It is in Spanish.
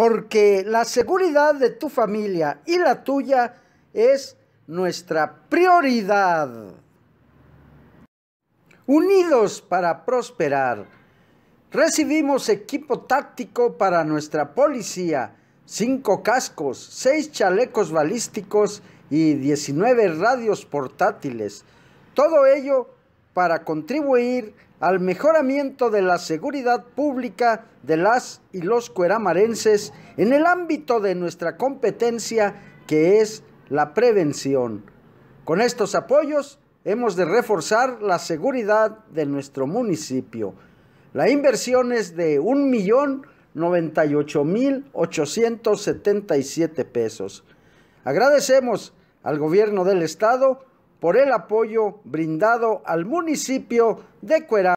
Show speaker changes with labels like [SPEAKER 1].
[SPEAKER 1] porque la seguridad de tu familia y la tuya es nuestra prioridad. Unidos para prosperar, recibimos equipo táctico para nuestra policía, cinco cascos, seis chalecos balísticos y 19 radios portátiles. Todo ello para contribuir al mejoramiento de la seguridad pública de las y los cueramarenses en el ámbito de nuestra competencia que es la prevención. Con estos apoyos hemos de reforzar la seguridad de nuestro municipio. La inversión es de 1.098.877 pesos. Agradecemos al gobierno del estado por el apoyo brindado al municipio de Cuera.